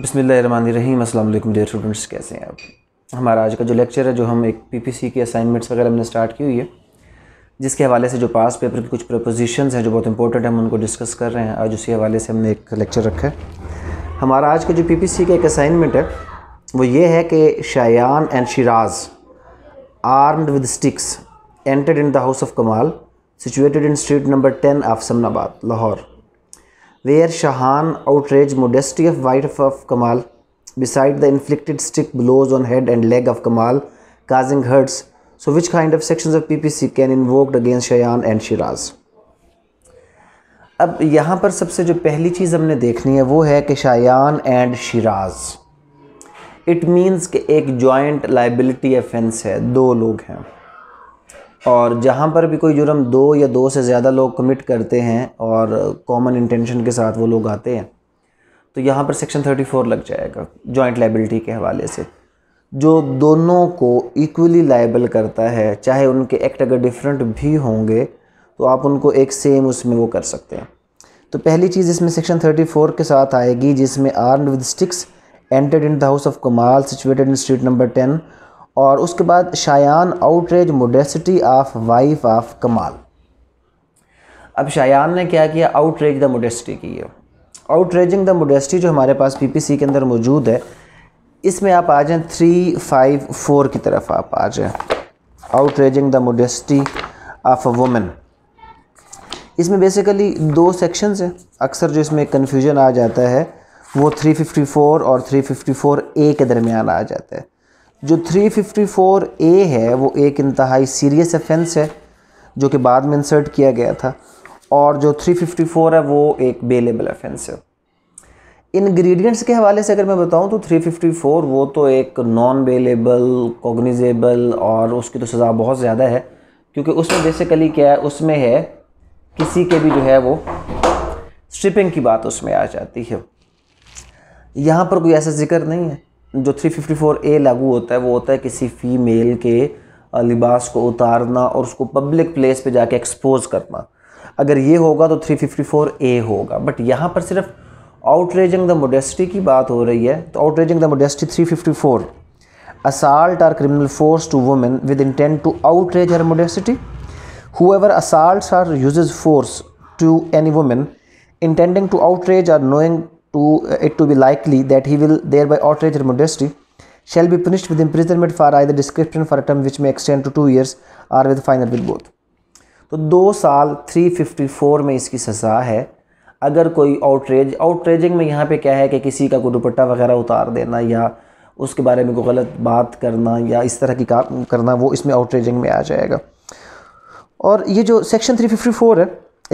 बसमीम असल dear students कैसे हैं आप हमारा आज का जो लेक्चर है जो हम एक पीपीसी के असाइनमेंट्स वगैरह हमने स्टार्ट की हुई है जिसके हवाले से जो पास पेपर की कुछ प्रपोजिशंस हैं जो बहुत इंपॉर्टेंट हैं हम उनको डिस्कस कर रहे हैं आज उसी हवाले से हमने एक लेक्चर रखा है हमारा आज का जो सी का एक असाइनमेंट है वो ये है कि Shayan and Sharaz armed with sticks entered in the house of Kamal situated in street number ten of Samanabad Lahore where Shahan outrage modesty of wife of Kamal beside the inflicted stick blows on head and leg of Kamal causing hurts so which kind of section of P P C can invoked against Shayan and Sharaz अब यहाँ पर सबसे जो पहली चीज़ हमने देखनी है वो है कि Shayan and Sharaz it means के एक जॉइंट लाइबिलिटी अफेंस है दो लोग हैं और जहाँ पर भी कोई जुर्म दो या दो से ज़्यादा लोग कमिट करते हैं और कॉमन इंटेंशन के साथ वो लोग आते हैं तो यहाँ पर सेक्शन 34 लग जाएगा जॉइंट लाइबिलिटी के हवाले से जो दोनों को इक्वली लाइबल करता है चाहे उनके एक्ट अगर डिफरेंट भी होंगे तो आप उनको एक सेम उसमें वो कर सकते हैं तो पहली चीज़ इसमें सेक्शन 34 के साथ आएगी जिसमें armed with sticks entered in the house of Kamal situated in street number ten और उसके बाद Shayan outrage modesty of wife of Kamal अब शायान ने क्या किया आउटरेज द मोडेसिटी की है आउटरेजिंग द मोडेसिटी जो हमारे पास पीपीसी के अंदर मौजूद है इसमें आप आ जाएँ थ्री फाइव फोर की तरफ आप आ out outraging the modesty of a women इसमें बेसिकली दो सेक्शंस हैं अक्सर जो इसमें कन्फ्यूजन आ जाता है वो 354 और 354 ए के दरमियान आ जाता है जो 354 ए है वो एक इंतहाई सीरियस अफेंस है जो कि बाद में इंसर्ट किया गया था और जो 354 है वो एक बेलेबल अफेंस है इंग्रेडिएंट्स के हवाले से अगर मैं बताऊं तो 354 वो तो एक नॉन बेलेबल कॉग्निजेबल और उसकी तो सज़ा बहुत ज़्यादा है क्योंकि उसमें बेसिकली क्या है उसमें है किसी के भी जो है वो स्ट्रिपिंग की बात उसमें आ जाती है यहाँ पर कोई ऐसा जिक्र नहीं है जो 354 ए लागू होता है वो होता है किसी फीमेल के लिबास को उतारना और उसको पब्लिक प्लेस पे जाके एक्सपोज करना अगर ये होगा तो 354 ए होगा बट यहाँ पर सिर्फ आउटरेजिंग द मोडेस्टी की बात हो रही है तो outraging the modesty 354 assault or criminal force to women with intent to outrage her modesty whoever assaults or uses force to any woman intending to outrage or knowing to uh, it to be likely that he will thereby outrage her modesty shall be punished with imprisonment for either description for a term which may extend to two years or with fine or with both तो दो साल 354 में इसकी सज़ा है अगर कोई outrage outraging में यहाँ पे क्या है कि किसी का कोई दुपट्टा वगैरह उतार देना या उसके बारे में कोई गलत बात करना या इस तरह की काम करना वो इसमें आउटरेजिंग में आ जाएगा और ये जो सेक्शन 354 है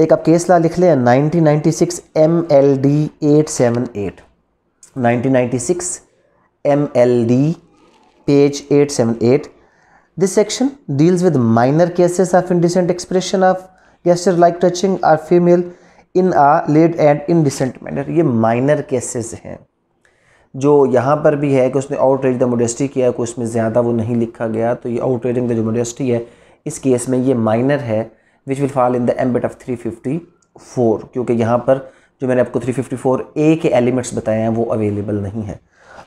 एक आप केस ला लिख लें nineteen ninety six M eight seven eight nineteen page eight seven eight this section deals with minor cases of indecent expression of gesture like touching or female in a lewd and indecent manner ये minor cases हैं जो यहाँ पर भी है कि उसने out outrage the मोडस्टी किया कि उसमें ज़्यादा वो नहीं लिखा गया तो ये आउट आउटरेजिंग द जो मोडेस्टी है इस केस में ये माइनर है which will fall in the ambit of 354 क्योंकि यहाँ पर जो मैंने आपको 354 ए के एलिमेंट्स बताए हैं वो अवेलेबल नहीं है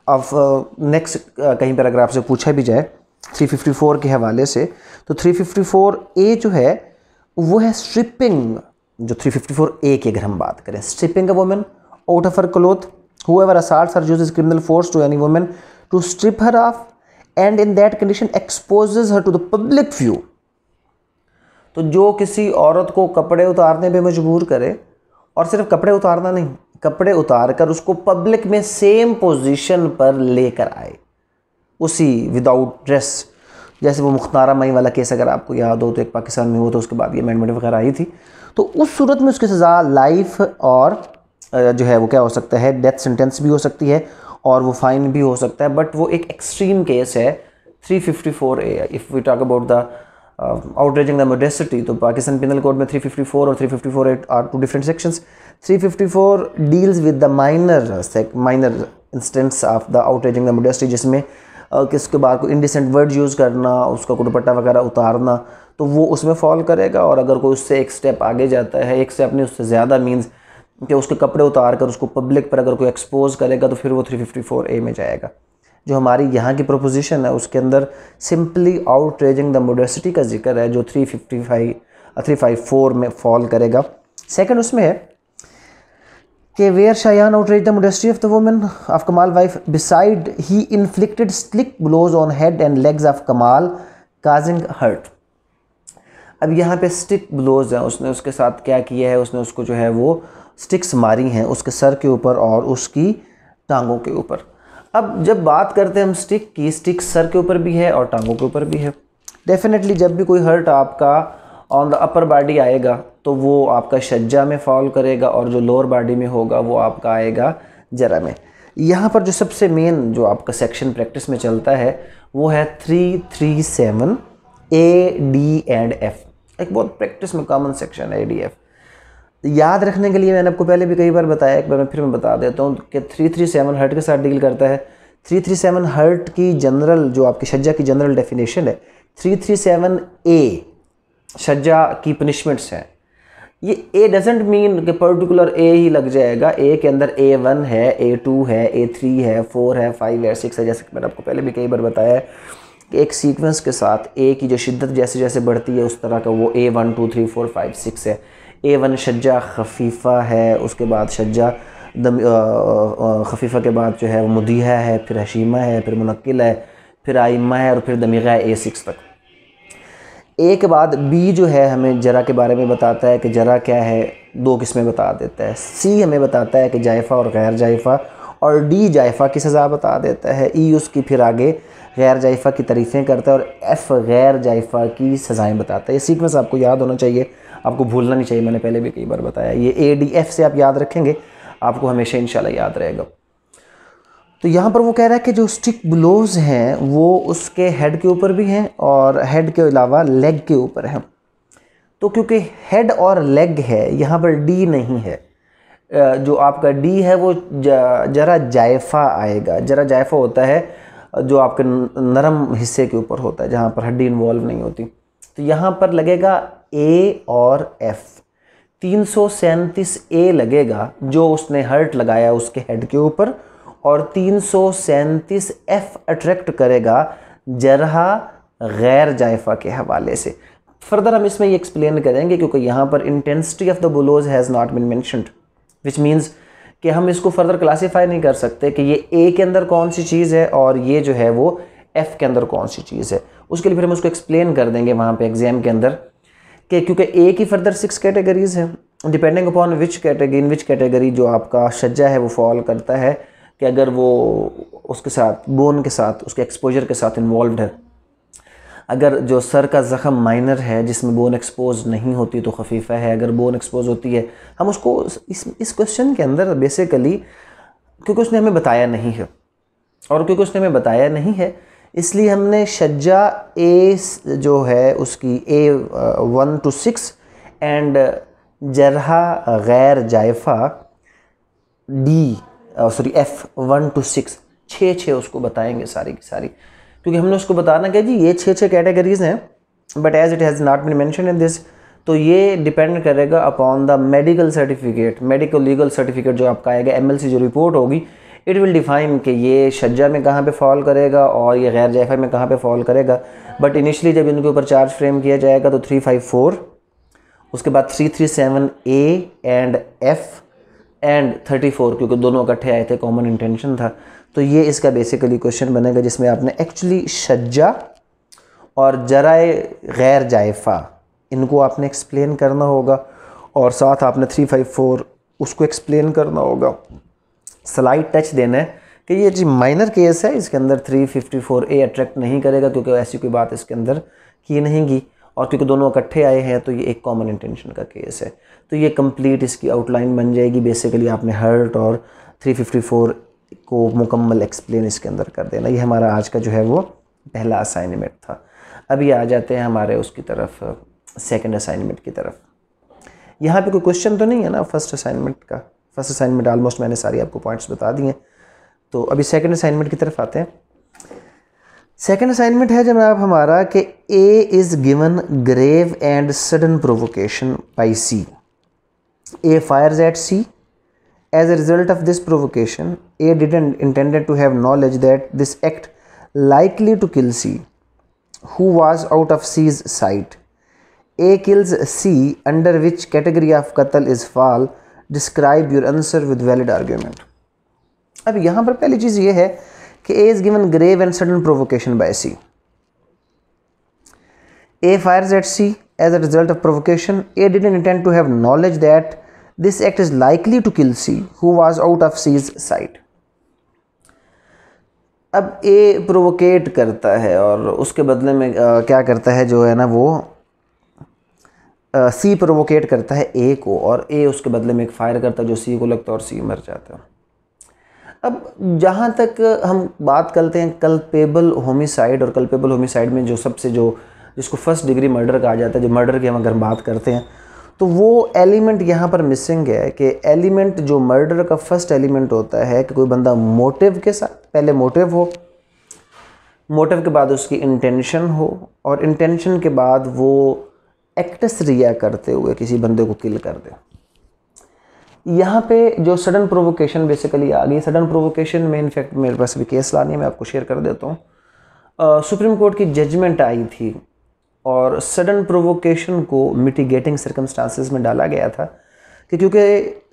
अब नेक्स्ट uh, कहीं अगर आपसे पूछा भी जाए 354 के हवाले से तो 354 ए जो है वो है स्ट्रिपिंग जो 354 ए की अगर हम बात करें stripping a women out of her cloth whoever assault or use criminal force to any women to strip her off and in that condition exposes her to the public view तो जो किसी औरत को कपड़े उतारने पे मजबूर करे और सिर्फ कपड़े उतारना नहीं कपड़े उतार कर उसको पब्लिक में सेम पोजीशन पर लेकर आए उसी विदाउट ड्रेस जैसे वो मुख्तारा मई वाला केस अगर आपको याद हो तो एक पाकिस्तान में हुआ तो उसके बाद ये अमेंडमेंट वगैरह आई थी तो उस सूरत में उसकी सज़ा लाइफ और जो है वो क्या हो सकता है डेथ सेंटेंस भी हो सकती है और वो फाइन भी हो सकता है बट वो एक एक्सट्रीम केस है 354 A if we talk about the outraging the modesty तो पाकिस्तान पिनल कोड में 354 और 354 A are two different sections 354 deals with the minor minor instance of the outraging the modesty जिसमें uh, किसके बार को indecent word use करना उसका कुटपट्टा वगैरह उतारना तो वो उसमें फॉल करेगा और अगर कोई उससे एक स्टेप आगे जाता है एक स्टेप नहीं उससे ज़्यादा मीन्स कि उसके कपड़े उतार कर उसको पब्लिक पर अगर कोई एक्सपोज करेगा तो फिर वो 354 ए में जाएगा जो हमारी यहाँ की प्रोपोजिशन है उसके अंदर simply outraging the modesty का जिक्र है जो three fifty five three five four में फॉल करेगा सेकेंड उसमें है कि where Shayan outrage the modesty of the women of Kamal wife beside he inflicted stick blows on head and legs of Kamal causing hurt अब यहाँ पे स्टिक ब्लोज है उसने उसके साथ क्या किया है उसने उसको जो है वो स्टिक्स मारी हैं उसके सर के ऊपर और उसकी टांगों के ऊपर अब जब बात करते हैं हम स्टिक की स्टिक सर के ऊपर भी है और टांगों के ऊपर भी है डेफिनेटली जब भी कोई हर्ट आपका ऑन द अपर बॉडी आएगा तो वो आपका शज्जा में फॉल करेगा और जो लोअर बॉडी में होगा वो आपका आएगा जरा में यहाँ पर जो सबसे मेन जो आपका सेक्शन प्रैक्टिस में चलता है वो है three three seven A D and F एक बहुत प्रैक्टिस में कॉमन सेक्शन है ए डी एफ़ याद रखने के लिए मैंने आपको पहले भी कई बार बताया एक बार मैं फिर मैं बता देता हूँ कि थ्री थ्री सेवन हर्ट के साथ डील करता है थ्री थ्री सेवन हर्ट की जनरल जो आपकी शज्जा की जनरल डेफिनेशन है थ्री थ्री सेवन ए शज्जा की पनिशमेंट्स हैं ये ए डजेंट मीन कि पर्टिकुलर ए ही लग जाएगा ए के अंदर ए वन है ए टू है ए थ्री है फोर है फाइव है सिक्स है जैसे मैंने आपको पहले भी कई बार बताया है कि एक सीक्वेंस के साथ ए की जो शिद्दत जैसे जैसे बढ़ती है उस तरह का वो A one two three four five six है ए वन शज्जा खफीफ़ा है उसके बाद शज्जा दम खफीफ़ा के बाद जो है मुदिया है फिर हशीमा है फिर मुनक्ल है फिर आइमा है और फिर दमीगा है ए सिक्स तक ए के बाद बी जो है हमें जरा के बारे में बताता है कि जरा क्या है दो किस्में बता देता है सी हमें बताता है कि जायफ़ा और गैर जायफ़ा और डी जायफ़ा की सज़ा बता देता है ई e उसकी फिर आगे गैर जायफ़ा की तारीफ़ें करता है और एफ़ गैर जायफ़ा की सज़ाएँ बताता है ये सीक्वेंस आपको याद होना चाहिए आपको भूलना नहीं चाहिए मैंने पहले भी कई बार बताया ये ए डी एफ से आप याद रखेंगे आपको हमेशा इन याद रहेगा तो यहाँ पर वो कह रहा है कि जो स्टिक ब्लोज हैं वो उसके हेड के ऊपर भी हैं और हेड के अलावा लेग के ऊपर हैं तो क्योंकि हेड और लेग है यहाँ पर डी नहीं है जो आपका डी है वो जरा जायफा आएगा जरा जायफा होता है जो आपके नरम हिस्से के ऊपर होता है जहाँ पर हड्डी इन्वॉल्व नहीं होती तो यहाँ पर लगेगा ए और एफ तीन सौ सैंतीस ए लगेगा जो उसने हर्ट लगाया उसके हेड के ऊपर और तीन सौ सैंतीस एफ अट्रैक्ट करेगा जरहा गैर जायफा के हवाले से फर्दर हम इसमें ये एक्सप्लेन करेंगे क्योंकि यहाँ पर intensity of the blows has not been mentioned which means कि हम इसको फर्दर क्लासीफाई नहीं कर सकते कि ये ए के अंदर कौन सी चीज़ है और ये जो है वो एफ़ के अंदर कौन सी चीज़ है उसके लिए फिर हम उसको एक्सप्लेन कर देंगे वहाँ पे एग्ज़ाम के अंदर कि क्योंकि ए की फर्दर सिक्स कैटेगरीज हैं depending upon which category in which category जो आपका शज्जा है वो फॉल करता है कि अगर वो उसके साथ बोन के साथ उसके एक्सपोजर के साथ इन्वॉल्व है अगर जो सर का ज़ख़म माइनर है जिसमें बोन एक्सपोज नहीं होती तो खफीफा है अगर बोन एक्सपोज होती है हम उसको इस इस क्वेश्चन के अंदर बेसिकली क्योंकि उसने हमें बताया नहीं है और क्योंकि उसने हमें बताया नहीं है इसलिए हमने शज्जा ए जो है उसकी A one two six and जरहा गैर जायफा D sorry F one two six छः छः उसको बताएंगे सारी की सारी क्योंकि हमने उसको बताना क्या जी ये छः छः कैटेगरीज हैं but as it has not been mention in this तो ये डिपेंड करेगा upon the medical certificate medical legal certificate जो आपका आएगा एम जो रिपोर्ट होगी इट विल डिफाइन कि ये शज्जा में कहाँ पे फॉल करेगा और ये गैर जैफा में कहाँ पे फॉल करेगा बट इनिशली जब इनके ऊपर चार्ज फ्रेम किया जाएगा तो थ्री फाइव फोर उसके बाद three three seven A and F and thirty four क्योंकि दोनों इकट्ठे आए थे कॉमन इंटेंशन था तो ये इसका बेसिकली क्वेश्चन बनेगा जिसमें आपने एक्चुअली शज्जा और जराए गैर जायफा इनको आपने एक्सप्लेन करना होगा और साथ आपने थ्री फाइव फोर उसको एक्सप्लेन करना होगा स्लाइड टच देना है कि ये जी माइनर केस है इसके अंदर 354 ए अट्रैक्ट नहीं करेगा क्योंकि ऐसी कोई बात इसके अंदर की नहीं गई और क्योंकि दोनों इकट्ठे आए हैं तो ये एक कॉमन इंटेंशन का केस है तो ये कंप्लीट इसकी आउटलाइन बन जाएगी बेसिकली आपने हर्ट और 354 को मुकम्मल एक्सप्लेन इसके अंदर कर देना ये हमारा आज का जो है वो पहला असाइनमेंट था अभी आ जाते हैं हमारे उसकी तरफ सेकेंड असाइनमेंट की तरफ यहाँ पर कोई क्वेश्चन तो नहीं है ना फर्स्ट असाइनमेंट का फर्स्ट असाइनमेंट ऑलमोस्ट मैंने सारी आपको पॉइंट्स बता दिए तो अभी सेकेंड असाइनमेंट की तरफ आते हैं सेकेंड असाइनमेंट है जनाब हमारा कि A is given grave and sudden provocation by C A fire at C as a result of this provocation A didn't intended to have knowledge that this act likely to kill C who was out of C's sight A kills C under which category of कतल is fall describe your answer with valid argument अब यहाँ पर पहली चीज़ ये है कि A is given grave and sudden provocation by C A fires at C as a result of provocation A didn't intend to have knowledge that this act is likely to kill C who was out of C's sight अब A प्रोवोकेट करता है और उसके बदले में आ, क्या करता है जो है ना वो सी प्रोवोकेट करता है ए को और ए उसके बदले में एक फायर करता है जो सी को लगता है और सी मर जाता है अब जहाँ तक हम बात करते हैं कल्पेबल होमिसाइड और कल्पेबल होमिसाइड में जो सबसे जो जिसको फर्स्ट डिग्री मर्डर कहा जाता है जो मर्डर की हम अगर बात करते हैं तो वो एलिमेंट यहाँ पर मिसिंग है कि एलिमेंट जो मर्डर का फर्स्ट एलिमेंट होता है कि कोई बंदा मोटिव के साथ पहले मोटिव हो मोटिव के बाद उसकी इंटेंशन हो और इंटेंशन के बाद वो एक्टस रिया करते हुए किसी बंदे को किल कर दे यहाँ पे जो सडन प्रोवोकेशन बेसिकली आ गई सडन प्रोवोकेशन में इनफैक्ट मेरे पास भी केस लानी है मैं आपको शेयर कर देता हूँ सुप्रीम कोर्ट की जजमेंट आई थी और सडन प्रोवोकेशन को मिटिगेटिंग सर्कमस्टांसिस में डाला गया था कि क्योंकि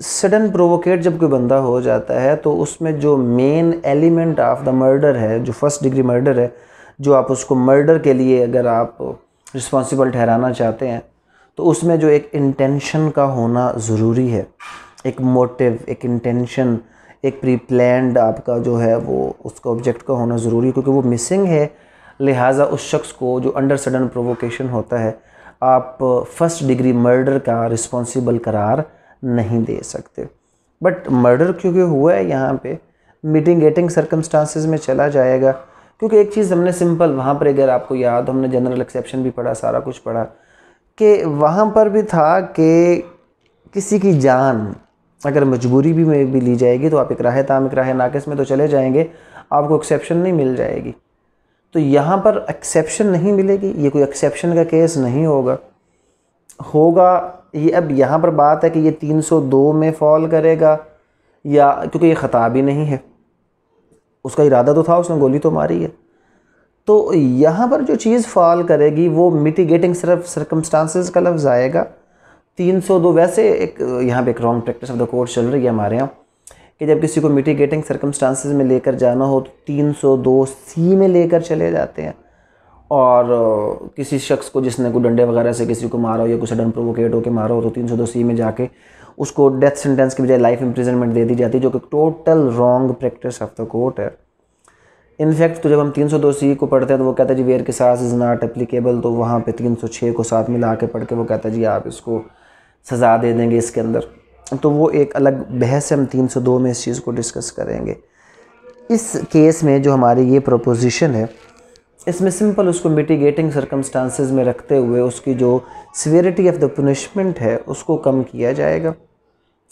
सडन प्रोवोकेट जब कोई बंदा हो जाता है तो उसमें जो main element of the murder है जो फर्स्ट डिग्री मर्डर है जो आप उसको मर्डर के लिए अगर आप रिस्पॉन्सिबल ठहराना चाहते हैं तो उसमें जो एक इंटेंशन का होना ज़रूरी है एक मोटिव एक इंटेंशन एक प्री प्लैंड आपका जो है वो उसका ऑब्जेक्ट का होना ज़रूरी है क्योंकि वो मिसिंग है लिहाजा उस शख्स को जो अंडर सडन प्रोवोकेशन होता है आप फर्स्ट डिग्री मर्डर का रिस्पॉन्सिबल करार नहीं दे सकते बट मर्डर क्योंकि हुआ है यहाँ पे गेटिंग सर्कमस्टांसिस में चला जाएगा क्योंकि एक चीज़ हमने सिंपल वहाँ पर अगर आपको याद हमने जनरल एक्सेप्शन भी पढ़ा सारा कुछ पढ़ा कि वहाँ पर भी था कि किसी की जान अगर मजबूरी भी में भी ली जाएगी तो आप राह ताम इकराह नाकस में तो चले जाएंगे आपको एक्सेप्शन नहीं मिल जाएगी तो यहाँ पर एक्सेप्शन नहीं मिलेगी ये कोई एक्सेप्शन का केस नहीं होगा होगा ये अब यहाँ पर बात है कि ये 302 में फॉल करेगा या क्योंकि ये ख़ता भी नहीं है उसका इरादा तो था उसने गोली तो मारी है तो यहाँ पर जो चीज़ फॉल करेगी वो मिटिगेटिंग सिर्फ सरकमस्टांसिस का लफ्ज़ आएगा तीन सौ दो वैसे एक यहाँ पे एक wrong practice of the court चल रही है हमारे यहाँ कि जब किसी को मिटिगेटिंग सरकमस्टांसिस में लेकर जाना हो तो तीन सौ दो सी में लेकर चले जाते हैं और किसी शख्स को जिसने को डंडे वगैरह से किसी को मारा हो या कुछ सडन प्रोवोकेट होकर मारा हो तो तीन सौ दो सी में जाके उसको डेथ सेंटेंस के बजाय लाइफ इम्प्रिजनमेंट दे दी जाती है जो कि total wrong practice of the court है इनफैक्ट तो जब हम तीन सौ दो सी को पढ़ते हैं तो वो कहता है जी वेयर के साथ इज़ नॉट एप्लीकेबल तो वहाँ पे तीन सौ छः को साथ मिला के पढ़ के वो कहता है जी आप इसको सज़ा दे देंगे इसके अंदर तो वो एक अलग बहस हम तीन सौ दो में इस चीज़ को डिस्कस करेंगे इस केस में जो हमारी ये प्रोपोजिशन है इसमें सिंपल उसको मिटिगेटिंग सर्कमस्टांसिस में रखते हुए उसकी जो सिवियरिटी ऑफ द पनिशमेंट है उसको कम किया जाएगा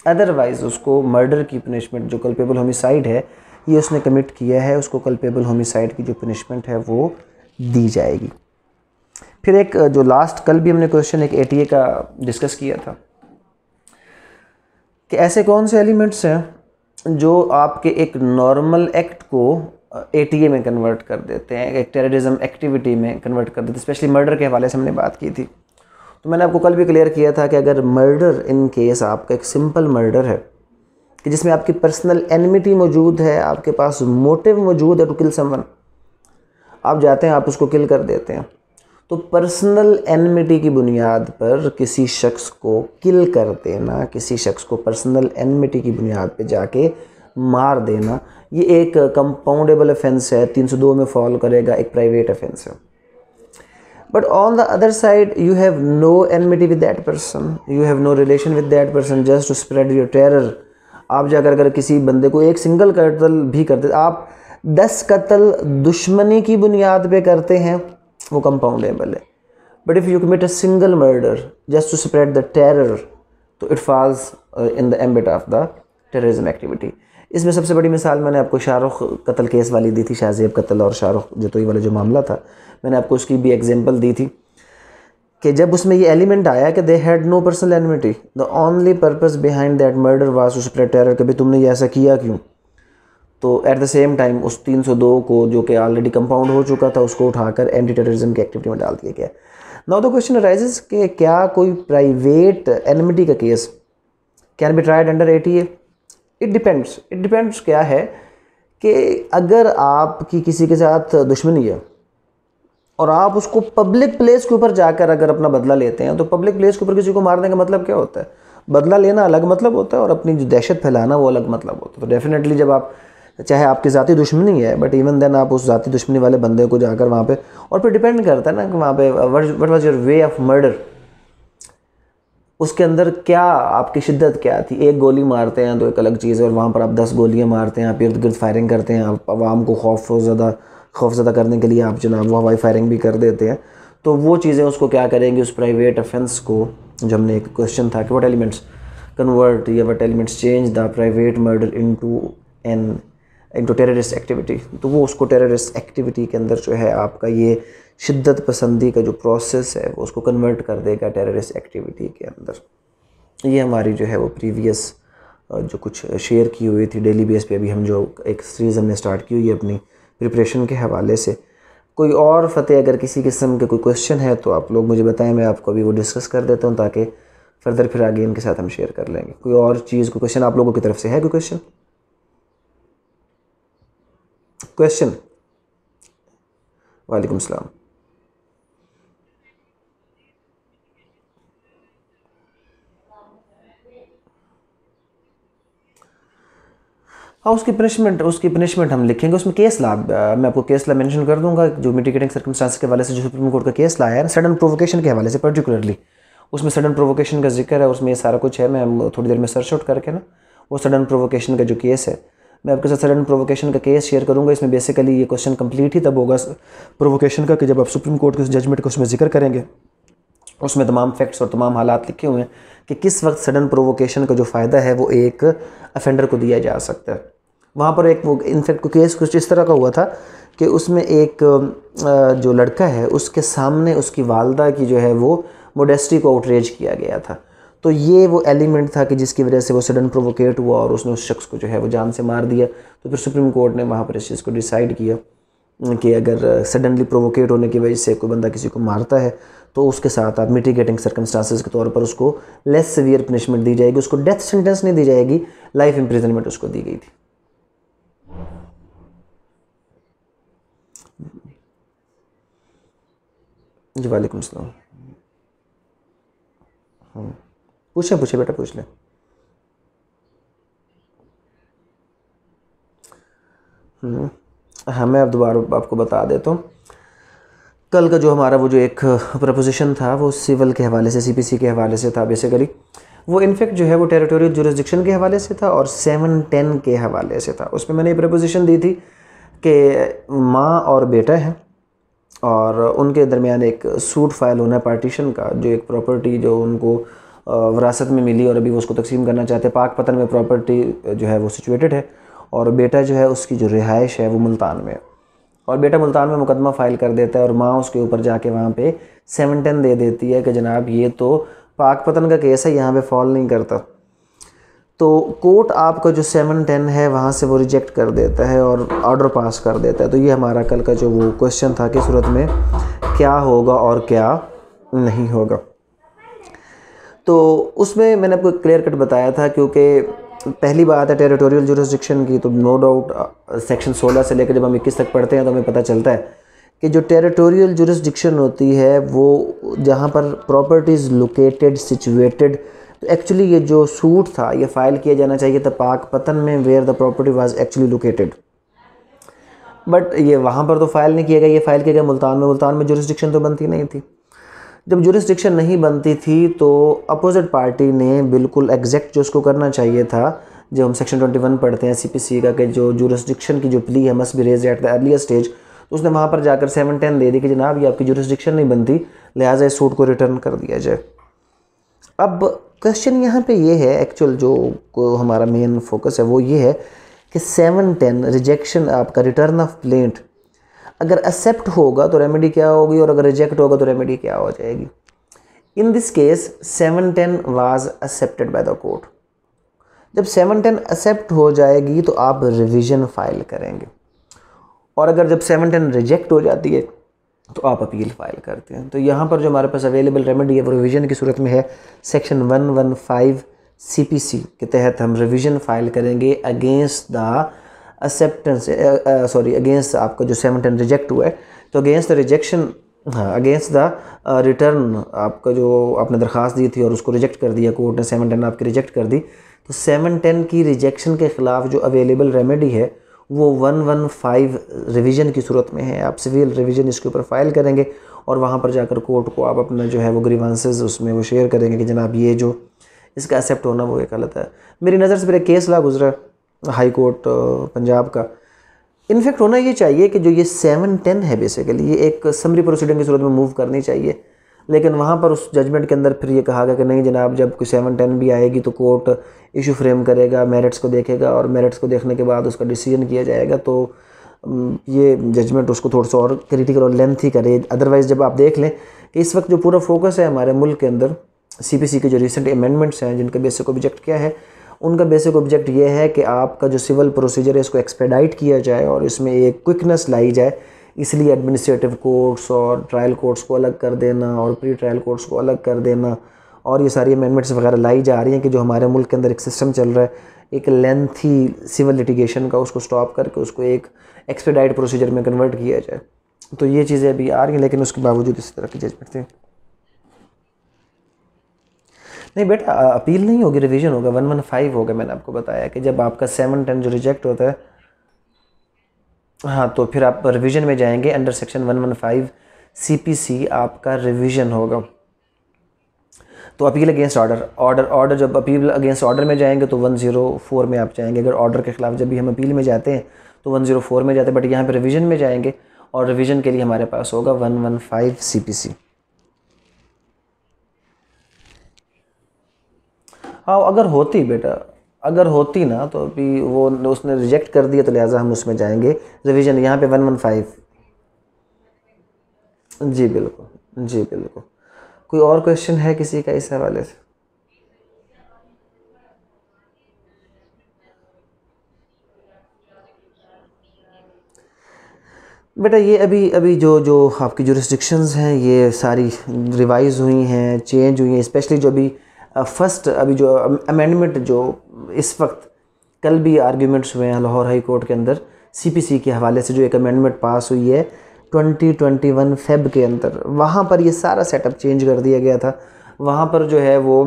अदरवाइज़ उसको मर्डर की पनिशमेंट जो कल्पेबल होमिसाइड है ये उसने कमिट किया है उसको कल्पेबल होमिसाइड की जो पनिशमेंट है वो दी जाएगी फिर एक जो लास्ट कल भी हमने क्वेश्चन एक एटीए का डिस्कस किया था कि ऐसे कौन से एलिमेंट्स हैं जो आपके एक नॉर्मल एक्ट को एटीए uh, में कन्वर्ट कर देते हैं एक टेररिज्म एक्टिविटी में कन्वर्ट कर देते हैं स्पेशली मर्डर के हवाले से हमने बात की थी तो मैंने आपको कल भी क्लियर किया था कि अगर मर्डर इन केस आपका एक सिंपल मर्डर है कि जिसमें आपकी पर्सनल एनमिटी मौजूद है आपके पास मोटिव मौजूद है टू किल समवन आप जाते हैं आप उसको किल कर देते हैं तो पर्सनल एनमिटी की बुनियाद पर किसी शख्स को किल कर देना किसी शख्स को पर्सनल एनमिटी की बुनियाद पर जाके मार देना ये एक कंपाउंडेबल ऑफेंस है 302 में फॉल करेगा एक प्राइवेट ऑफेंस है but on the other side you have no enmity with that person you have no relation with that person just to spread your terror आप जाकर अगर किसी बंदे को एक सिंगल कत्ल भी करते आप दस कत्ल दुश्मनी की बुनियाद पे करते हैं वो कंपाउंडेबल है but if you commit a single murder just to spread the terror तो it falls in the ambit of the terrorism activity इसमें सबसे बड़ी मिसाल मैंने आपको शाहरुख कत्ल केस वाली दी थी शाहजेब कत्ल और शाहरुख जतोई वाला जो मामला था मैंने आपको उसकी भी एग्जाम्पल दी थी कि जब उसमें ये एलिमेंट आया कि they had no personal enmity the only purpose behind that murder was उस टेरर कभी तुमने ये ऐसा किया क्यों तो एट द सेम टाइम उस 302 को जो कि ऑलरेडी कंपाउंड हो चुका था उसको उठाकर एंटी टेररिज्म की एक्टिविटी में डाल दिया गया नाउ द क्वेश्चन अराइजेस के क्या कोई प्राइवेट एनिमिटी का case can be tried under A T it depends it depends क्या है कि अगर आपकी किसी के साथ दुश्मनी है और आप उसको पब्लिक प्लेस के ऊपर जाकर अगर अपना बदला लेते हैं तो पब्लिक प्लेस के ऊपर किसी को मारने का मतलब क्या होता है बदला लेना अलग मतलब होता है और अपनी जो दहशत फैलाना वो अलग मतलब होता है तो डेफिनेटली जब आप चाहे आपकी ज़ाती दुश्मनी है बट इवन देन आप उस ज़ाती दुश्मनी वाले बंदे को जाकर वहाँ पे और फिर डिपेंड करता है ना कि वहाँ पे what was your way of murder उसके अंदर क्या आपकी शिद्दत क्या थी एक गोली मारते हैं तो एक अलग चीज़ है और वहाँ पर आप दस गोलियाँ मारते हैं आप इर्द गिर्द फायरिंग करते हैं आप आवाम को खौफ ज़्यादा खौफजदा करने के लिए आप जनाब वो हवाई फायरिंग भी कर देते हैं तो वो चीज़ें उसको क्या करेंगी उस प्राइवेट अफेंस को जो हमने एक क्वेश्चन था कि वट एलिमेंट्स कन्वर्ट या what elements change the private murder into an into terrorist activity तो वो उसको टेररिस्ट एक्टिविटी के अंदर जो है आपका ये शिद्दत पसंदी का जो प्रोसेस है वो उसको कन्वर्ट कर देगा टेररिस्ट एक्टिविटी के अंदर ये हमारी जो है वो प्रीवियस जो कुछ शेयर की हुई थी डेली बेस पे अभी हम जो एक सीरीज़ हमने स्टार्ट की हुई है अपनी प्रिपरेशन के हवाले से कोई और फतेह अगर किसी किस्म के कोई क्वेश्चन है तो आप लोग मुझे बताएं मैं आपको अभी वो डिस्कस कर देता हूँ ताकि फर्दर फिर आगे इनके साथ हम शेयर कर लेंगे कोई और चीज़ कोई क्वेश्चन आप लोगों की तरफ से है कोई क्वेश्चन क्वेश्चन वालेकुम सलाम और हाँ, उसकी पनिशमेंट उसकी पनिशमेंट हम लिखेंगे उसमें केस ला मैं आपको केस ला मेंशन कर दूंगा जो मिटिगेटिंग सर्कमस्टांस के हवाले से जो सुप्रीम कोर्ट का केस ला है सडन प्रोवोकेशन के हवाले से पर्टिकुलरली उसमें सडन प्रोवोकेशन का जिक्र है उसमें ये सारा कुछ है मैं थोड़ी देर में सर्च आउट करके ना वो सडन प्रोवोकेशन का जो केस है मैं आपके साथ सडन प्रोवोकेशन का केस शेयर करूंगा इसमें बेसिकली ये क्वेश्चन कंप्लीट ही तब होगा प्रोवोकेशन का कि जब आप सुप्रीम कोर्ट के उस जजमेंट को उसमें जिक्र करेंगे उसमें तमाम फैक्ट्स और तमाम हालात लिखे हुए हैं कि किस वक्त सडन प्रोवोकेशन का जो फ़ायदा है वो एक अफेंडर को दिया जा सकता है वहाँ पर एक वो इनफेक्ट को केस कुछ इस तरह का हुआ था कि उसमें एक जो लड़का है उसके सामने उसकी वालदा की जो है वो मोडेस्टी को आउटरेज किया गया था तो ये वो एलिमेंट था कि जिसकी वजह से वो सडन प्रोवोकेट हुआ और उसने उस शख्स को जो है वो जान से मार दिया तो फिर सुप्रीम कोर्ट ने वहाँ पर इस चीज़ को डिसाइड किया कि अगर सडनली प्रोवोकेट होने की वजह से कोई बंदा किसी को मारता है तो उसके साथ आप मिटिगेटिंग सर्कमस्टांसिस के तौर पर उसको लेस सीवियर पनिशमेंट दी जाएगी उसको डेथ सेंटेंस नहीं दी जाएगी लाइफ इम्प्रिजनमेंट उसको दी गई थी जी वालेकुम सलाम पूछे हम्म। पूछे बेटा पूछ लें हम्म। हाँ मैं अब दोबारा आपको बता देता हूँ कल का जो हमारा वो जो एक प्रपोजिशन था वो सिविल के हवाले से सीपीसी के हवाले से था बेसिकली वो इनफेक्ट जो है वो टेरिटोरियल जुरिस्डिक्शन के हवाले से था और सेवन टेन के हवाले से था उसमें मैंने ये प्रपोजिशन दी थी कि माँ और बेटा है और उनके दरमियान एक सूट फाइल होना है पार्टीशन का जो एक प्रॉपर्टी जो उनको विरासत में मिली और अभी वो उसको तकसीम करना चाहते हैं पाक पतन में प्रॉपर्टी जो है वो सिचुएटेड है और बेटा जो है उसकी जो रिहाइश है वो मुल्तान में और बेटा मुल्तान में मुकदमा फ़ाइल कर देता है और माँ उसके ऊपर जाके वहाँ पर सेवन दे देती है कि जनाब ये तो पाक पतन का केस है यहाँ पर फॉल नहीं करता तो कोर्ट आपका जो सेवन टेन है वहाँ से वो रिजेक्ट कर देता है और ऑर्डर पास कर देता है तो ये हमारा कल का जो वो क्वेश्चन था कि सूरत में क्या होगा और क्या नहीं होगा तो उसमें मैंने आपको क्लियर कट बताया था क्योंकि पहली बात है टेरिटोरियल जुरिस्डिक्शन की तो नो डाउट सेक्शन 16 से लेकर जब हम इक्कीस तक पढ़ते हैं तो हमें पता चलता है कि जो टेरिटोरियल जुरिस्डिक्शन होती है वो जहाँ पर प्रॉपर्टीज़ लोकेटेड सिचुएटेड तो एक्चुअली ये जो सूट था ये फाइल किया जाना चाहिए था पाक पतन में where the property was actually located but ये वहाँ पर तो फाइल नहीं किया गया ये फाइल किया गया मुल्तान में मुल्तान में जुरिस्डिक्शन तो बनती नहीं थी जब जुरिस्डिक्शन नहीं बनती थी तो अपोजिट पार्टी ने बिल्कुल एग्जैक्ट जो उसको करना चाहिए था जो हम सेक्शन ट्वेंटी वन पढ़ते हैं सी पी सी का कि जो जुरिस्डिक्शन की जो प्ली है must be raise at the earlier stage तो उसने वहाँ पर जाकर सेवन टेन दे दी कि जनाब ये आपकी जुरिस्डिक्शन नहीं बनती लिहाजा इस सूट को रिटर्न कर दिया जाए अब क्वेश्चन यहाँ पे ये है एक्चुअल जो हमारा मेन फोकस है वो ये है कि सेवन टेन रिजेक्शन आपका रिटर्न ऑफ प्लेंट अगर एक्सेप्ट होगा तो रेमेडी क्या होगी और अगर रिजेक्ट होगा तो रेमेडी क्या हो जाएगी in this case seven ten was accepted by the court जब सेवन टेन एक्सेप्ट हो जाएगी तो आप रिविज़न फाइल करेंगे और अगर जब सेवन टेन रिजेक्ट हो जाती है तो आप अपील फाइल करते हैं तो यहाँ पर जो हमारे पास अवेलेबल रेमेडी है वो रिविज़न की सूरत में है section one one five C P C के तहत हम रिविज़न फाइल करेंगे against the acceptance sorry against आपका जो सेवन टेन रिजेक्ट हुआ है तो अगेंस्ट द रिजेक्शन हाँ अगेंस्ट द रिटर्न आपका जो आपने दरख्वास्त दी थी और उसको रिजेक्ट कर दिया कोर्ट ने सेवन टेन आपकी रिजेक्ट कर दी तो सेवन टेन की रिजेक्शन के ख़िलाफ़ जो अवेलेबल रेमेडी है वो वन वन फाइव रिविज़न की सूरत में है आप सिविल रिविज़न इसके ऊपर फाइल करेंगे और वहाँ पर जाकर कोर्ट को आप अपना जो है वो ग्रीवानसेज उसमें वो शेयर करेंगे कि जनाब ये जो इसका एक्सेप्ट होना वो एक गलत है मेरी नज़र से मेरा केस ला गुजरा हाई कोर्ट पंजाब का इनफेक्ट होना ये चाहिए कि जो ये सेवन टेन है बेसिकली ये एक समरी प्रोसीडिंग की सूरत में मूव करनी चाहिए लेकिन वहाँ पर उस जजमेंट के अंदर फिर ये कहा गया कि नहीं जनाब जब कोई सेवन टेन भी आएगी तो कोर्ट इशू फ्रेम करेगा मेरिट्स को देखेगा और मेरिट्स को देखने के बाद उसका डिसीजन किया जाएगा तो ये जजमेंट उसको थोड़ा सा और क्रिटिकल और लेंथ ही करे अदरवाइज़ जब आप देख लें कि इस वक्त जो पूरा फोकस है हमारे मुल्क के अंदर सी के जो रिसेंट अमेंडमेंट्स हैं जिनका बेसिक ऑब्जेक्ट क्या है उनका बेसिक ऑब्जेक्ट ये है कि आपका जो सिविल प्रोसीजर है इसको एक्सपेडाइट किया जाए और इसमें एक क्विकनेस लाई जाए इसलिए एडमिनिस्ट्रेटिव कोर्ट्स और ट्रायल कोर्ट्स को अलग कर देना और प्री ट्रायल कोर्ट्स को अलग कर देना और ये सारी अमेंडमेंट्स वगैरह लाई जा रही हैं कि जो हमारे मुल्क के अंदर एक सिस्टम चल रहा है एक लेंथी सिविल लिटिगेशन का उसको स्टॉप करके उसको एक एक्सपेडाइट प्रोसीजर में कन्वर्ट किया जाए तो ये चीज़ें अभी आ रही हैं लेकिन उसके बावजूद इस तरह की जजमेंट थी नहीं बेटा अपील नहीं होगी रिवीजन होगा वन वन फाइव होगा मैंने आपको बताया कि जब आपका सेवन टेन जो रिजेक्ट होता है हाँ तो फिर आप रिवीजन में जाएंगे अंडर सेक्शन 115 सी आपका रिवीजन होगा तो appeal against order order order जब अपील अगेंस्ट ऑर्डर में जाएंगे तो 104 में आप जाएंगे अगर ऑर्डर के खिलाफ जब भी हम अपील में जाते हैं तो 104 में जाते हैं बट यहाँ पर रिविज़न में जाएंगे और रिविज़न के लिए हमारे पास होगा पी सी हाँ अगर होती बेटा अगर होती ना तो अभी वो उसने रिजेक्ट कर दिया तो लिहाजा हम उसमें जाएंगे रिविज़न यहाँ पे वन वन फाइव जी बिल्कुल जी बिल्कुल कोई और क्वेश्चन है किसी का इस हवाले से बेटा ये अभी अभी जो जो आपकी जो हैं ये सारी रिवाइज़ हुई हैं चेंज हुई हैं स्पेशली जो अभी फर्स्ट अभी जो अमेंडमेंट जो इस वक्त कल भी आर्ग्यूमेंट्स हुए हैं लाहौर हाई कोर्ट के अंदर सीपीसी के हवाले से जो एक अमेंडमेंट पास हुई है 2021 फेब के अंदर वहाँ पर ये सारा सेटअप चेंज कर दिया गया था वहाँ पर जो है वो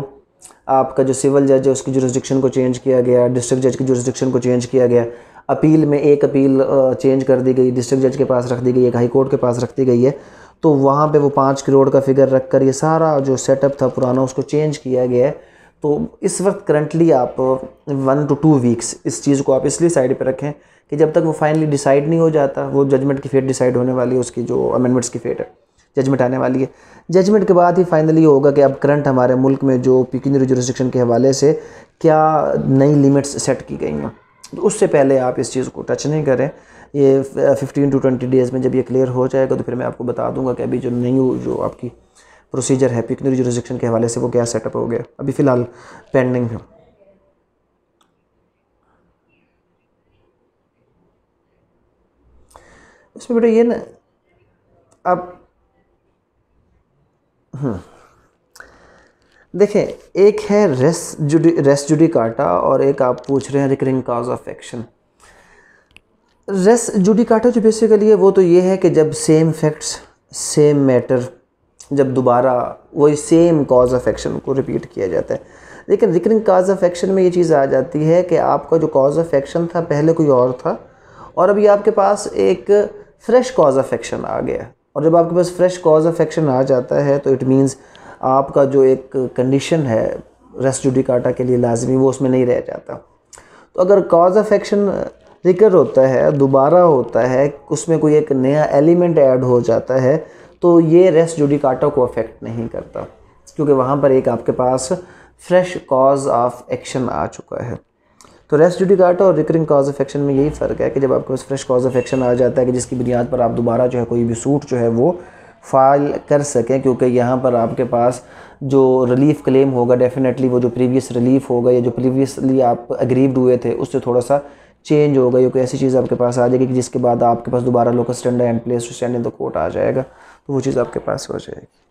आपका जो सिविल जज है उसकी जुरिस्डिक्शन को चेंज किया गया डिस्ट्रिक्ट जज की जुरिस्डिक्शन को चेंज किया गया अपील में एक अपील चेंज कर दी गई डिस्ट्रिक्ट जज के पास रख दी गई एक हाई कोर्ट के पास रख दी गई है तो वहाँ पे वो पाँच करोड़ का फिगर रख कर ये सारा जो सेटअप था पुराना उसको चेंज किया गया है तो इस वक्त करंटली आप वन टू टू वीक्स इस चीज़ को आप इसलिए साइड पर रखें कि जब तक वो फाइनली डिसाइड नहीं हो जाता वो जजमेंट की फेट डिसाइड होने वाली है उसकी जो अमेंडमेंट्स की फेट है जजमेंट आने वाली है जजमेंट के बाद ही फाइनली होगा कि अब करंट हमारे मुल्क में जो पिकनरी जोरिस्ट्रिक्शन के हवाले से क्या नई लिमिट्स सेट की गई हैं तो उससे पहले आप इस चीज़ को टच नहीं करें ये फिफ्टीन टू ट्वेंटी डेज़ में जब ये क्लियर हो जाएगा तो फिर मैं आपको बता दूंगा कि अभी जो नई जो आपकी प्रोसीजर है पिकनरी जुरिस्डिक्शन के हवाले से वो क्या सेटअप हो गया अभी फ़िलहाल पेंडिंग है इसमें बेटा ये ना अब हम्म, देखें एक है रेस जुडी रेस जुडी काटा और एक आप पूछ रहे हैं recurring cause of action res judicata जो बेसिकली है वो तो ये है कि जब सेम फैक्ट्स सेम मैटर जब दोबारा वही सेम कॉज ऑफ एक्शन को रिपीट किया जाता है लेकिन रिकरिंग काज ऑफ एक्शन में ये चीज़ आ जाती है कि आपका जो कॉज ऑफ एक्शन था पहले कोई और था और अभी आपके पास एक फ़्रेश कॉज ऑफ एक्शन आ गया और जब आपके पास फ्रेश कॉज ऑफ एक्शन आ जाता है तो इट मीन्स आपका जो एक कंडीशन है रेस्ट जुडिकाटा के लिए लाजमी वो उसमें नहीं रह जाता तो अगर कॉज ऑफ एक्शन रिकर होता है दोबारा होता है उसमें कोई एक नया एलिमेंट ऐड हो जाता है तो ये रेस्ट जुडिकाटा को अफेक्ट नहीं करता क्योंकि वहाँ पर एक आपके पास फ्रेश कॉज ऑफ एक्शन आ चुका है तो रेस्ट जुडिकाटा और रिकरिंग कॉज ऑफ एक्शन में यही फ़र्क है कि जब आपके पास फ्रेश कॉज ऑफ एक्शन आ जाता है कि जिसकी बुनियाद पर आप दोबारा जो है कोई भी सूट जो है वो फाइल कर सकें क्योंकि यहाँ पर आपके पास जो रिलीफ क्लेम होगा डेफिनेटली वो जो प्रीवियस रिलीफ होगा या जो प्रीवियसली आप अग्रीव्ड हुए थे उससे थोड़ा सा चेंज होगा या कोई ऐसी चीज़ आपके पास आ जाएगी कि जिसके बाद आपके पास दोबारा local stand and place to stand in the court आ जाएगा तो वो चीज़ आपके पास हो जाएगी